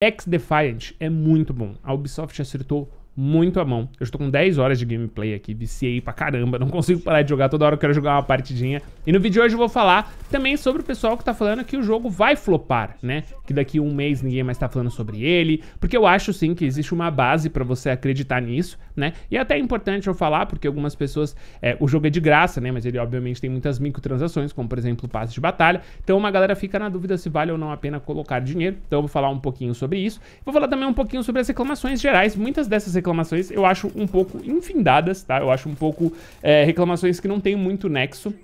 X-Defiant é muito bom. A Ubisoft acertou muito a mão. Eu estou com 10 horas de gameplay aqui, viciei pra caramba, não consigo parar de jogar, toda hora eu quero jogar uma partidinha. E no vídeo de hoje eu vou falar também sobre o pessoal que tá falando que o jogo vai flopar, né? Que daqui um mês ninguém mais tá falando sobre ele, porque eu acho sim que existe uma base para você acreditar nisso, né? E é importante eu falar, porque algumas pessoas. É, o jogo é de graça, né? Mas ele obviamente tem muitas microtransações, como por exemplo o passe de batalha. Então uma galera fica na dúvida se vale ou não a pena colocar dinheiro. Então eu vou falar um pouquinho sobre isso. Vou falar também um pouquinho sobre as reclamações gerais. Muitas dessas reclamações eu acho um pouco infindadas, tá? Eu acho um pouco é, reclamações que não tem muito nexo.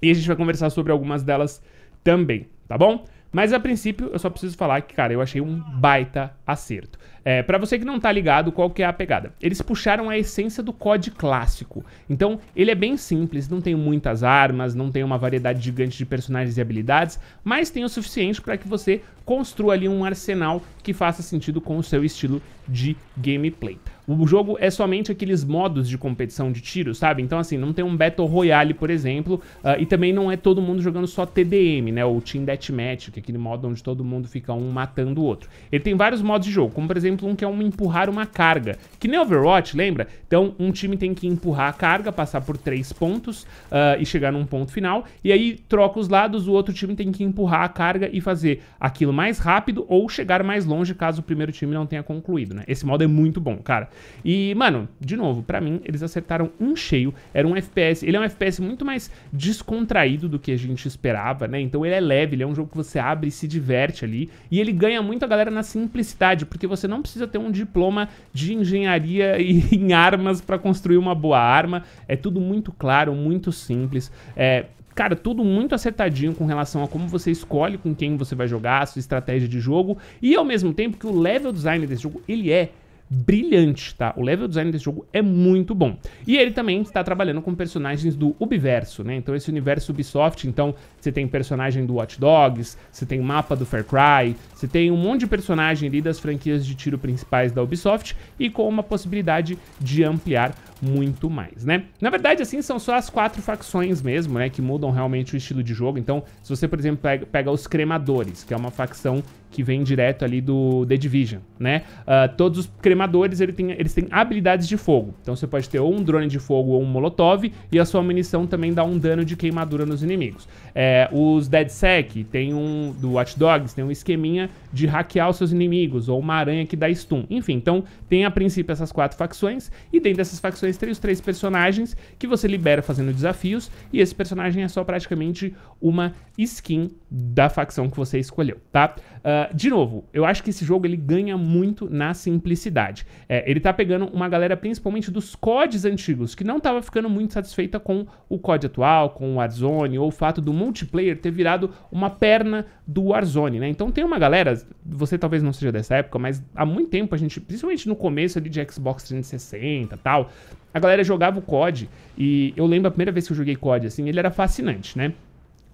E a gente vai conversar sobre algumas delas também, tá bom? Mas a princípio, eu só preciso falar que, cara, eu achei um baita acerto. É, para você que não tá ligado, qual que é a pegada? Eles puxaram a essência do COD clássico. Então, ele é bem simples, não tem muitas armas, não tem uma variedade gigante de personagens e habilidades, mas tem o suficiente para que você construa ali um arsenal que faça sentido com o seu estilo de gameplay. O jogo é somente aqueles modos de competição de tiro, sabe? Então, assim, não tem um Battle Royale, por exemplo, uh, e também não é todo mundo jogando só TDM, né? O Team Deathmatch, que é aquele modo onde todo mundo fica um matando o outro. Ele tem vários modos de jogo, como por exemplo um que é um empurrar uma carga, que nem Overwatch, lembra? Então, um time tem que empurrar a carga, passar por três pontos uh, e chegar num ponto final, e aí troca os lados, o outro time tem que empurrar a carga e fazer aquilo mais rápido ou chegar mais longe caso o primeiro time não tenha concluído, né? Esse modo é muito bom, cara. E, mano, de novo, para mim, eles acertaram um cheio. Era um FPS. Ele é um FPS muito mais descontraído do que a gente esperava, né? Então ele é leve, ele é um jogo que você abre e se diverte ali. E ele ganha muito a galera na simplicidade, porque você não precisa ter um diploma de engenharia e, em armas para construir uma boa arma. É tudo muito claro, muito simples. É, cara, tudo muito acertadinho com relação a como você escolhe com quem você vai jogar, a sua estratégia de jogo, e ao mesmo tempo que o level design desse jogo, ele é brilhante, tá? O level design desse jogo é muito bom. E ele também está trabalhando com personagens do Ubiverso, né? Então esse universo Ubisoft, então você tem personagem do Watch Dogs, você tem mapa do Far Cry, você tem um monte de personagem ali das franquias de tiro principais da Ubisoft e com uma possibilidade de ampliar muito mais, né? Na verdade, assim, são só as quatro facções mesmo, né? Que mudam realmente o estilo de jogo. Então, se você, por exemplo, pega, os Cremadores, que é uma facção que vem direto ali do The Division, né? Uh, todos os Cremadores, ele tem, eles têm habilidades de fogo. Então, você pode ter ou um drone de fogo ou um molotov, e a sua munição também dá um dano de queimadura nos inimigos. É, os Deadsec tem um... do Watch Dogs, tem um esqueminha de hackear os seus inimigos, ou uma aranha que dá stun. Enfim, então, tem a princípio essas quatro facções, e dentro dessas facções 2, os três personagens que você libera fazendo desafios. E esse personagem é só praticamente uma skin da facção que você escolheu, tá? Uh, de novo, eu acho que esse jogo ele ganha muito na simplicidade. É, ele tá pegando uma galera principalmente dos CODs antigos, que não tava ficando muito satisfeita com o COD atual, com o Warzone, ou o fato do multiplayer ter virado uma perna do Warzone, né? Então tem uma galera, você talvez não seja dessa época, mas há muito tempo a gente, principalmente no começo ali de Xbox 360 e tal, a galera jogava o COD e eu lembro a primeira vez que eu joguei COD, assim, ele era fascinante, né?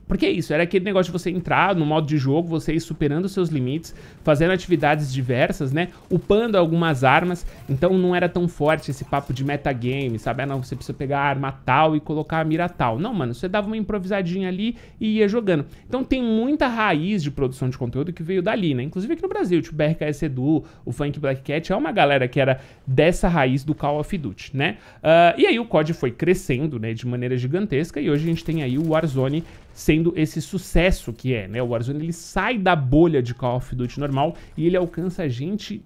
Porque é isso, era aquele negócio de você entrar no modo de jogo, você ir superando seus limites, fazendo atividades diversas, né? Upando algumas armas, então não era tão forte esse papo de metagame, sabe? Ah, não, você precisa pegar a arma tal e colocar a mira tal. Não, mano, você dava uma improvisadinha ali e ia jogando. Então tem muita raiz de produção de conteúdo que veio dali, né? Inclusive aqui no Brasil, tipo BRKS Edu, o Funk Black Cat, é uma galera que era dessa raiz do Call of Duty, né? Uh, e aí o COD foi crescendo, né, de maneira gigantesca e hoje a gente tem aí o Warzone sendo esse sucesso que é, né? O Warzone ele sai da bolha de Call of Duty normal e ele alcança gente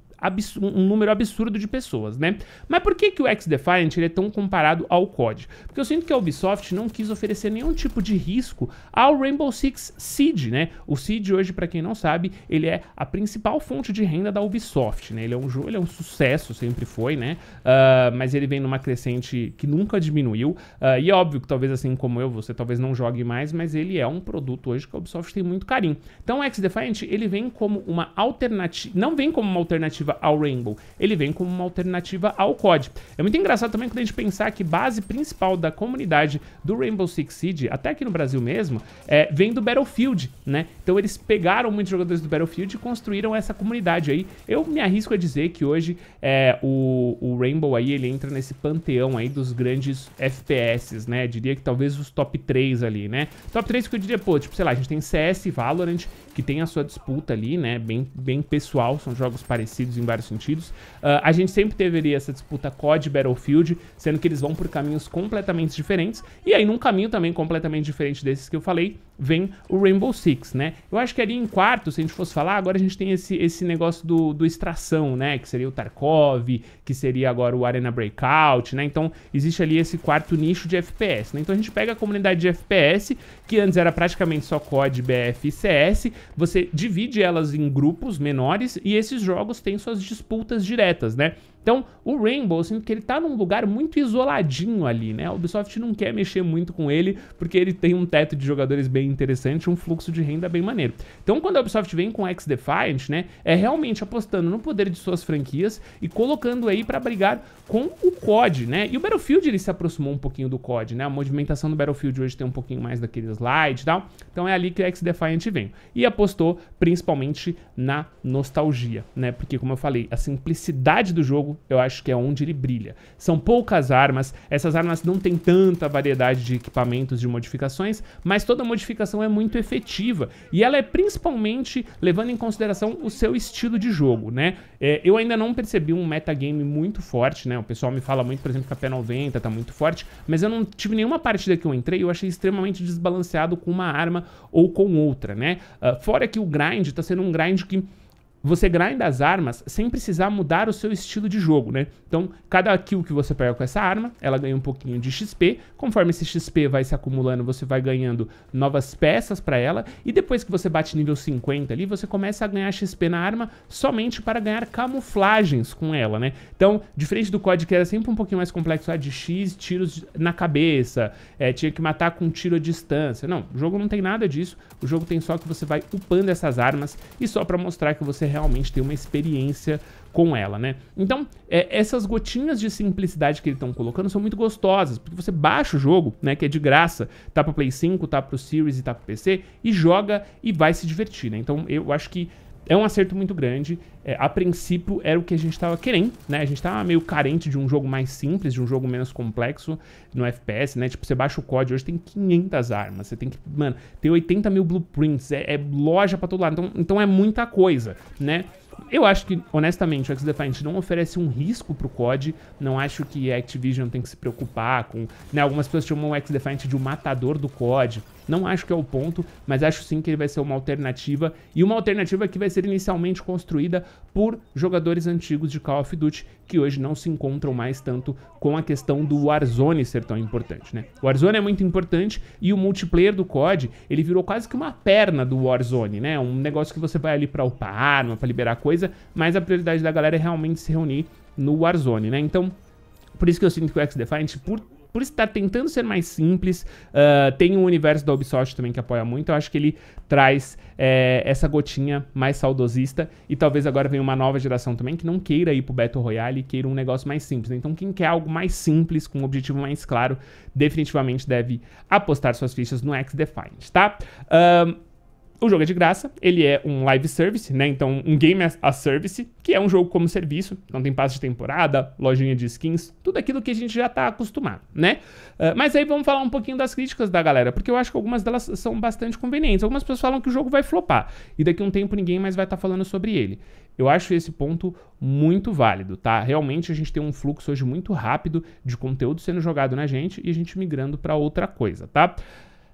um número absurdo de pessoas, né? Mas por que, que o X-Defiant é tão comparado ao COD? Porque eu sinto que a Ubisoft não quis oferecer nenhum tipo de risco ao Rainbow Six Siege, né? O Siege hoje, para quem não sabe, ele é a principal fonte de renda da Ubisoft, né? Ele é um jogo, ele é um sucesso, sempre foi, né? Uh, mas ele vem numa crescente que nunca diminuiu. Uh, e é óbvio que talvez assim como eu, você talvez não jogue mais, mas ele é um produto hoje que a Ubisoft tem muito carinho. Então o X-Defiant, ele vem como uma alternativa... Não vem como uma alternativa alternativa ao Rainbow, ele vem como uma alternativa ao COD. É muito engraçado também quando a gente pensar que base principal da comunidade do Rainbow Six Siege, até aqui no Brasil mesmo, é, vem do Battlefield, né? Então eles pegaram muitos jogadores do Battlefield e construíram essa comunidade aí. Eu me arrisco a dizer que hoje é, o, o Rainbow aí, ele entra nesse panteão aí dos grandes FPS, né? Diria que talvez os top 3 ali, né? Top 3 que eu diria, pô, tipo, sei lá, a gente tem CS e Valorant, que tem a sua disputa ali, né? Bem, bem pessoal, são jogos parecidos e em vários sentidos. Uh, a gente sempre deveria essa disputa COD Battlefield, sendo que eles vão por caminhos completamente diferentes. E aí, num caminho também completamente diferente desses que eu falei, vem o Rainbow Six, né? Eu acho que ali em quarto, se a gente fosse falar, agora a gente tem esse, esse negócio do, do extração, né? Que seria o Tarkov, que seria agora o Arena Breakout, né? Então existe ali esse quarto nicho de FPS, né? Então a gente pega a comunidade de FPS, que antes era praticamente só COD, BF e CS, você divide elas em grupos menores e esses jogos têm suas disputas diretas, né? Então, o Rainbow, eu sinto assim, que ele tá num lugar muito isoladinho ali, né? A Ubisoft não quer mexer muito com ele, porque ele tem um teto de jogadores bem interessante, um fluxo de renda bem maneiro. Então, quando a Ubisoft vem com X Defiant, né, é realmente apostando no poder de suas franquias e colocando aí para brigar com o COD, né? E o Battlefield ele se aproximou um pouquinho do COD, né? A movimentação do Battlefield hoje tem um pouquinho mais daquele slide e tal. Então é ali que a X Defiant vem. E apostou principalmente na nostalgia, né? Porque como eu falei, a simplicidade do jogo eu acho que é onde ele brilha. São poucas armas, essas armas não têm tanta variedade de equipamentos de modificações, mas toda modificação é muito efetiva. E ela é principalmente levando em consideração o seu estilo de jogo, né? É, eu ainda não percebi um metagame muito forte, né? O pessoal me fala muito, por exemplo, que a P90 tá muito forte, mas eu não tive nenhuma partida que eu entrei e eu achei extremamente desbalanceado com uma arma ou com outra, né? Uh, fora que o grind tá sendo um grind que você grinda as armas sem precisar mudar o seu estilo de jogo, né? Então, cada kill que você pega com essa arma, ela ganha um pouquinho de XP. Conforme esse XP vai se acumulando, você vai ganhando novas peças para ela. E depois que você bate nível 50 ali, você começa a ganhar XP na arma somente para ganhar camuflagens com ela, né? Então, diferente do código que era sempre um pouquinho mais complexo, a ah, de X tiros na cabeça, é, tinha que matar com tiro à distância. Não, o jogo não tem nada disso. O jogo tem só que você vai upando essas armas e só para mostrar que você realmente ter uma experiência com ela, né? Então, é, essas gotinhas de simplicidade que eles estão colocando são muito gostosas, porque você baixa o jogo, né, que é de graça, tá para Play 5, tá para o Series e tá para PC e joga e vai se divertir, né? Então, eu acho que é um acerto muito grande. É, a princípio era o que a gente estava querendo, né? A gente estava meio carente de um jogo mais simples, de um jogo menos complexo no FPS, né? Tipo, você baixa o código, hoje tem 500 armas, você tem que, mano, tem 80 mil blueprints, é, é loja pra todo lado, então, então é muita coisa, né? Eu acho que, honestamente, o X-Defiant não oferece um risco pro COD, não acho que a Activision tem que se preocupar com... Né? Algumas pessoas chamam o X-Defiant de um matador do COD, não acho que é o ponto, mas acho sim que ele vai ser uma alternativa e uma alternativa que vai ser inicialmente construída por jogadores antigos de Call of Duty que hoje não se encontram mais tanto com a questão do Warzone ser tão importante, né? O Warzone é muito importante e o multiplayer do COD, ele virou quase que uma perna do Warzone, né? Um negócio que você vai ali para upar arma, para liberar coisa, mas a prioridade da galera é realmente se reunir no Warzone, né? Então, por isso que eu sinto que o X-Defiant, por por estar tentando ser mais simples, uh, tem um universo da Ubisoft também que apoia muito. Eu acho que ele traz é, essa gotinha mais saudosista e talvez agora venha uma nova geração também que não queira ir pro Battle Royale e queira um negócio mais simples. Né? Então, quem quer algo mais simples, com um objetivo mais claro, definitivamente deve apostar suas fichas no X-Defiant, tá? O jogo é de graça, ele é um live service, né? Então, um game as a service, que é um jogo como serviço. Então, tem passe de temporada, lojinha de skins, tudo aquilo que a gente já tá acostumado, né? Uh, mas aí vamos falar um pouquinho das críticas da galera, porque eu acho que algumas delas são bastante convenientes. Algumas pessoas falam que o jogo vai flopar e daqui a um tempo ninguém mais vai estar tá falando sobre ele. Eu acho esse ponto muito válido, tá? Realmente a gente tem um fluxo hoje muito rápido de conteúdo sendo jogado na gente e a gente migrando para outra coisa, tá?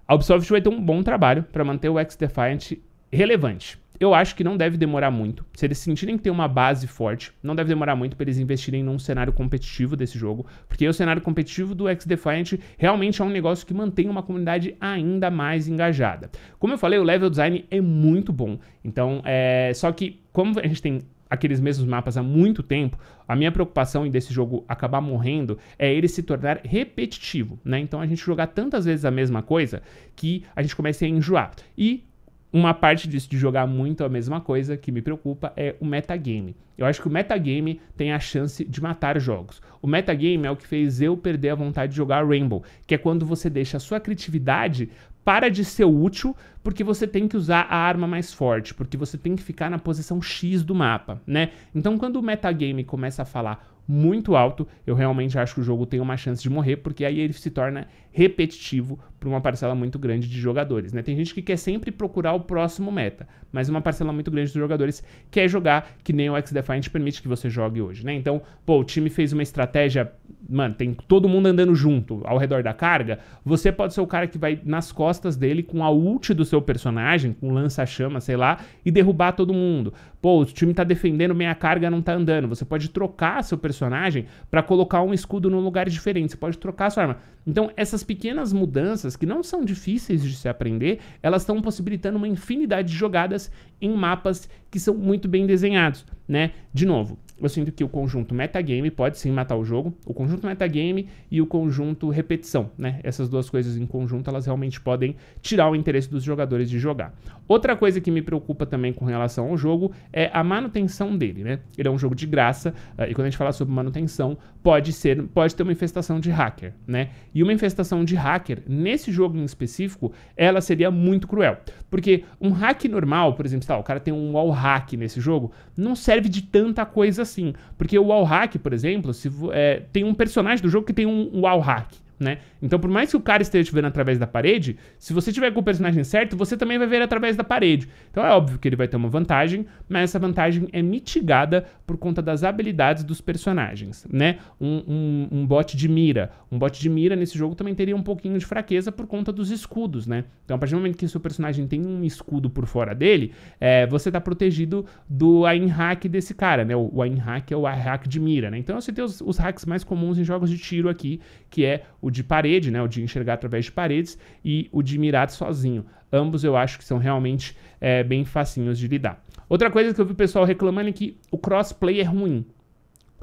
A Ubisoft vai ter um bom trabalho para manter o X-Defiant relevante. Eu acho que não deve demorar muito. Se eles sentirem que tem uma base forte, não deve demorar muito para eles investirem num cenário competitivo desse jogo, porque o cenário competitivo do X-Defiant realmente é um negócio que mantém uma comunidade ainda mais engajada. Como eu falei, o level design é muito bom. Então, é... só que como a gente tem aqueles mesmos mapas há muito tempo, a minha preocupação em desse jogo acabar morrendo é ele se tornar repetitivo, né? Então a gente jogar tantas vezes a mesma coisa que a gente começa a enjoar. E uma parte disso de jogar muito a mesma coisa que me preocupa é o metagame. Eu acho que o metagame tem a chance de matar jogos. O metagame é o que fez eu perder a vontade de jogar Rainbow, que é quando você deixa a sua criatividade para de ser útil porque você tem que usar a arma mais forte, porque você tem que ficar na posição X do mapa, né? Então quando o metagame começa a falar muito alto, eu realmente acho que o jogo tem uma chance de morrer, porque aí ele se torna repetitivo para uma parcela muito grande de jogadores. Né? Tem gente que quer sempre procurar o próximo meta, mas uma parcela muito grande dos jogadores quer jogar que nem o X-Defiant permite que você jogue hoje. Né? Então, pô, o time fez uma estratégia, mano, tem todo mundo andando junto ao redor da carga. Você pode ser o cara que vai nas costas dele com a ult do seu personagem, com lança-chama, sei lá, e derrubar todo mundo. Pô, o time tá defendendo, meia carga não tá andando. Você pode trocar seu personagem para colocar um escudo num lugar diferente. Você pode trocar sua arma. Então, essas pequenas mudanças, que não são difíceis de se aprender, elas estão possibilitando uma infinidade de jogadas em mapas que são muito bem desenhados, né? De novo, eu sinto que o conjunto metagame pode sim matar o jogo. O conjunto metagame e o conjunto repetição, né? Essas duas coisas em conjunto, elas realmente podem tirar o interesse dos jogadores de jogar. Outra coisa que me preocupa também com relação ao jogo é a manutenção dele, né? Ele é um jogo de graça, eh, e quando a gente fala sobre manutenção, pode ser, pode ter uma infestação de hacker, né? E uma infestação de hacker, nesse jogo em específico, ela seria muito cruel. Porque um hack normal, por exemplo, tá, o cara tem um wall hack nesse jogo, não serve de tanta coisa assim. Porque o wallhack, hack, por exemplo, se, é, tem um personagem do jogo que tem um wallhack. hack né? Então, por mais que o cara esteja te vendo através da parede, se você tiver com o personagem certo, você também vai ver através da parede. Então, é óbvio que ele vai ter uma vantagem, mas essa vantagem é mitigada por conta das habilidades dos personagens, né? Um, um, um bot de mira. Um bot de mira nesse jogo também teria um pouquinho de fraqueza por conta dos escudos, né? Então, a partir do momento que seu personagem tem um escudo por fora dele, é, você está protegido do aim hack desse cara, né? O, o aim hack é o hack de mira, né? Então, você tem os, os hacks mais comuns em jogos de tiro aqui, que é o o de parede, né, o de enxergar através de paredes, e o de mirar sozinho. Ambos eu acho que são realmente é, bem facinhos de lidar. Outra coisa que eu vi o pessoal reclamando é que o crossplay é ruim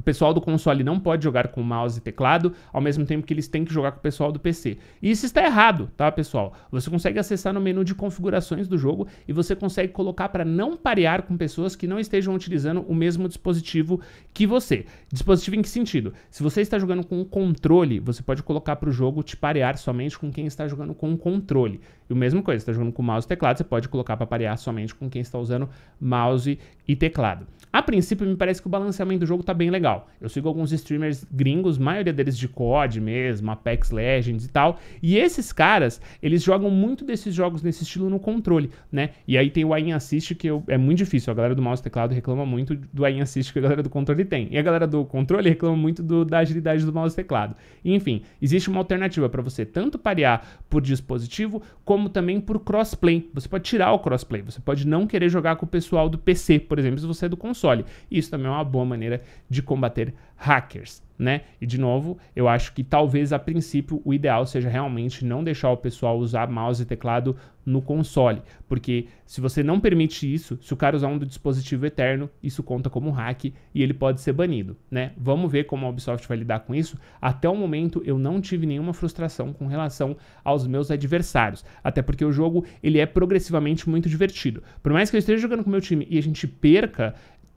pessoal do console não pode jogar com mouse e teclado, ao mesmo tempo que eles têm que jogar com o pessoal do PC. E isso está errado, tá, pessoal? Você consegue acessar no menu de configurações do jogo e você consegue colocar para não parear com pessoas que não estejam utilizando o mesmo dispositivo que você. Dispositivo em que sentido? Se você está jogando com um controle, você pode colocar para o jogo te parear somente com quem está jogando com um controle. E o mesma coisa, está jogando com mouse e teclado, você pode colocar para parear somente com quem está usando mouse e teclado. A princípio, me parece que o balanceamento do jogo está bem legal. Eu sigo alguns streamers gringos, maioria deles de COD mesmo, Apex Legends e tal, e esses caras, eles jogam muito desses jogos nesse estilo no controle, né? E aí tem o aim assist que eu, é muito difícil, a galera do mouse e teclado reclama muito do aim assist que a galera do controle tem. E a galera do controle reclama muito do, da agilidade do mouse e teclado. Enfim, existe uma alternativa para você tanto parear por dispositivo como como também por crossplay. Você pode tirar o crossplay, você pode não querer jogar com o pessoal do PC, por exemplo, se você é do console. Isso também é uma boa maneira de combater hackers, né? E de novo, eu acho que talvez a princípio o ideal seja realmente não deixar o pessoal usar mouse e teclado no console, porque se você não permite isso, se o cara usar um do dispositivo eterno, isso conta como hack e ele pode ser banido, né? Vamos ver como a Ubisoft vai lidar com isso. Até o momento eu não tive nenhuma frustração com relação aos meus adversários, até porque o jogo ele é progressivamente muito divertido. Por mais que eu esteja jogando com o meu time e a gente perca,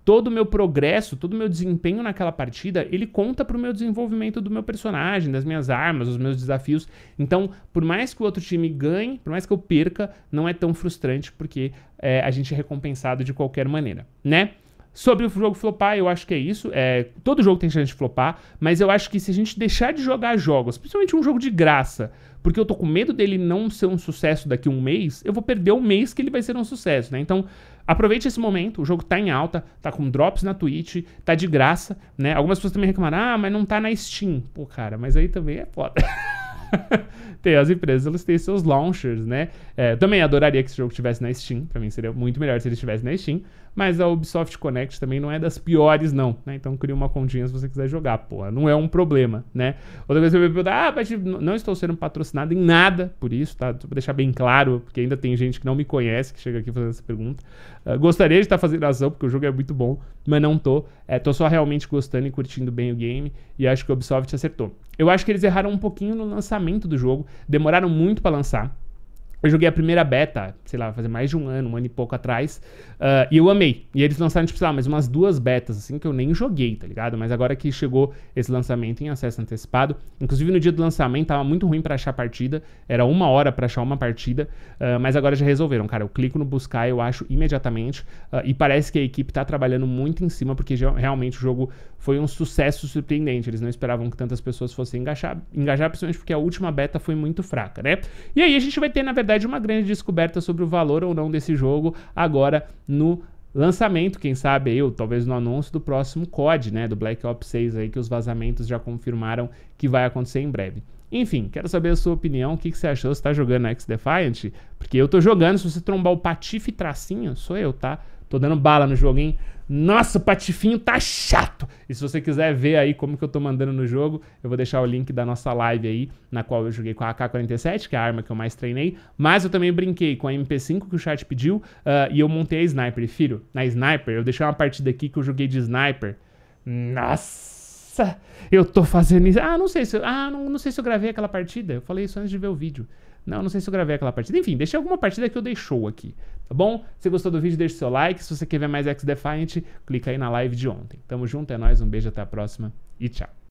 todo o meu progresso, todo o meu desempenho naquela partida, ele conta para o meu desenvolvimento do meu personagem, das minhas armas, dos meus desafios. Então, por mais que o outro time ganhe, por mais que eu perca, não é tão frustrante porque é, a gente é recompensado de qualquer maneira, né? Sobre o jogo flopar, eu acho que é isso. É, todo jogo tem chance de flopar, mas eu acho que se a gente deixar de jogar jogos, principalmente um jogo de graça, porque eu tô com medo dele não ser um sucesso daqui a um mês, eu vou perder o um mês que ele vai ser um sucesso, né? Então, Aproveite esse momento, o jogo tá em alta, tá com drops na Twitch, tá de graça, né? Algumas pessoas também reclamaram, ah, mas não tá na Steam. Pô, cara, mas aí também é foda. tem as empresas, elas têm seus launchers, né? É, também adoraria que esse jogo estivesse na Steam. Pra mim seria muito melhor se ele estivesse na Steam. Mas a Ubisoft Connect também não é das piores, não. Né? Então cria uma continha se você quiser jogar, pô Não é um problema, né? Outra coisa que eu me perguntar, ah, mas não estou sendo patrocinado em nada por isso, tá? Só pra deixar bem claro, porque ainda tem gente que não me conhece que chega aqui fazendo essa pergunta. Uh, gostaria de estar tá fazendo razão, porque o jogo é muito bom mas não tô. É, tô só realmente gostando e curtindo bem o game e acho que o Ubisoft acertou. Eu acho que eles erraram um pouquinho no lançamento do jogo, demoraram muito para lançar. Eu joguei a primeira beta, sei lá, fazer mais de um ano, um ano e pouco atrás. Uh, e eu amei. E eles lançaram, tipo, sei lá, mais umas duas betas, assim, que eu nem joguei, tá ligado? Mas agora que chegou esse lançamento em acesso antecipado. Inclusive, no dia do lançamento, tava muito ruim para achar partida. Era uma hora para achar uma partida. Uh, mas agora já resolveram, cara. Eu clico no buscar, eu acho imediatamente. Uh, e parece que a equipe tá trabalhando muito em cima, porque realmente o jogo foi um sucesso surpreendente. Eles não esperavam que tantas pessoas fossem engajar, engajar principalmente porque a última beta foi muito fraca, né? E aí a gente vai ter, na verdade, verdade, uma grande descoberta sobre o valor ou não desse jogo agora no lançamento, quem sabe eu, talvez no anúncio do próximo COD, né, do Black Ops 6 aí que os vazamentos já confirmaram que vai acontecer em breve. Enfim, quero saber a sua opinião, o que, que você achou, você tá jogando X Defiant? Porque eu tô jogando, se você trombar o Patife Tracinho, sou eu, tá? Tô dando bala no joguinho. Nossa, o patifinho tá chato! E se você quiser ver aí como que eu tô mandando no jogo, eu vou deixar o link da nossa live aí, na qual eu joguei com a AK-47, que é a arma que eu mais treinei, mas eu também brinquei com a MP5 que o chat pediu uh, e eu montei a Sniper. E, filho, na Sniper, eu deixei uma partida aqui que eu joguei de Sniper. Nossa! Eu tô fazendo isso. Ah, não sei se eu, ah, não, não sei se eu gravei aquela partida. Eu falei isso antes de ver o vídeo. Não, não sei se eu gravei aquela partida. Enfim, deixei alguma partida que eu deixou aqui, tá bom? Se gostou do vídeo, deixa seu like. Se você quer ver mais X-Defiant, clica aí na live de ontem. Tamo junto, é nóis, um beijo, até a próxima e tchau.